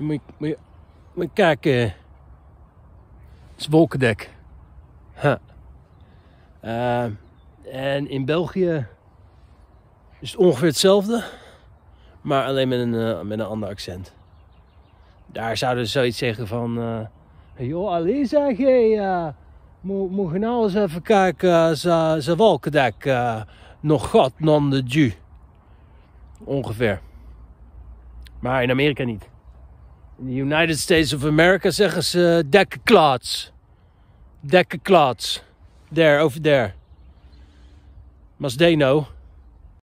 Je moet, kijken. Het is wolkendek. Huh. Eh, en in België is het ongeveer hetzelfde. Maar alleen met een, eh, met een ander accent. Daar zouden ze zoiets zeggen van... Uh, joh, alleen zeg moet, moet je nou eens even kijken... Ze wolkendek... nog god non de ju. Ongeveer. Maar in Amerika niet. In de United States of America zeggen ze dekkenklaats. Dekkenklaats. There, over there. Must they know.